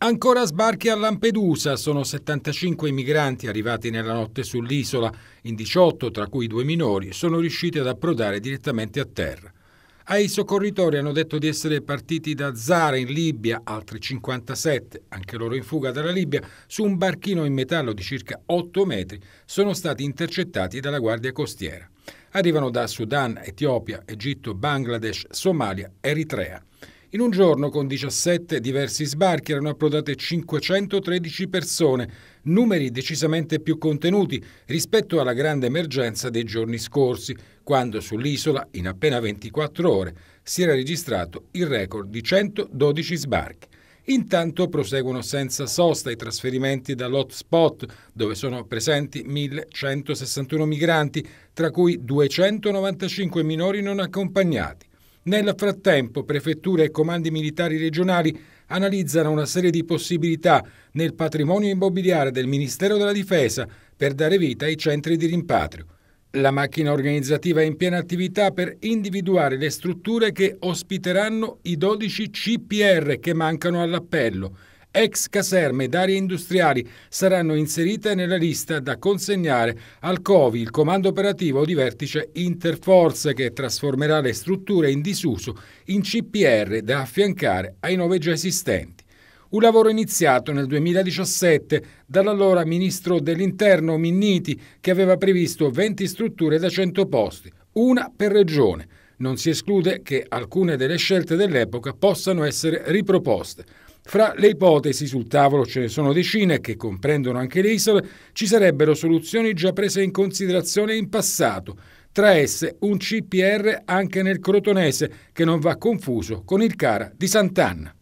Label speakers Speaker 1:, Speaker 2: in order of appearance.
Speaker 1: Ancora sbarchi a Lampedusa, sono 75 i migranti arrivati nella notte sull'isola, in 18 tra cui due minori sono riusciti ad approdare direttamente a terra. Ai soccorritori hanno detto di essere partiti da Zara in Libia, altri 57, anche loro in fuga dalla Libia, su un barchino in metallo di circa 8 metri, sono stati intercettati dalla Guardia Costiera. Arrivano da Sudan, Etiopia, Egitto, Bangladesh, Somalia, Eritrea. In un giorno con 17 diversi sbarchi erano approdate 513 persone, numeri decisamente più contenuti rispetto alla grande emergenza dei giorni scorsi, quando sull'isola, in appena 24 ore, si era registrato il record di 112 sbarchi. Intanto proseguono senza sosta i trasferimenti dall'hotspot, dove sono presenti 1161 migranti, tra cui 295 minori non accompagnati. Nel frattempo, prefetture e comandi militari regionali analizzano una serie di possibilità nel patrimonio immobiliare del Ministero della Difesa per dare vita ai centri di rimpatrio. La macchina organizzativa è in piena attività per individuare le strutture che ospiteranno i 12 CPR che mancano all'appello ex caserme ed aree industriali saranno inserite nella lista da consegnare al COVI, il comando operativo di vertice Interforce, che trasformerà le strutture in disuso in CPR da affiancare ai nove già esistenti. Un lavoro iniziato nel 2017 dall'allora ministro dell'interno Minniti che aveva previsto 20 strutture da 100 posti, una per regione. Non si esclude che alcune delle scelte dell'epoca possano essere riproposte. Fra le ipotesi sul tavolo ce ne sono decine che comprendono anche le isole, ci sarebbero soluzioni già prese in considerazione in passato, tra esse un CPR anche nel crotonese che non va confuso con il Cara di Sant'Anna.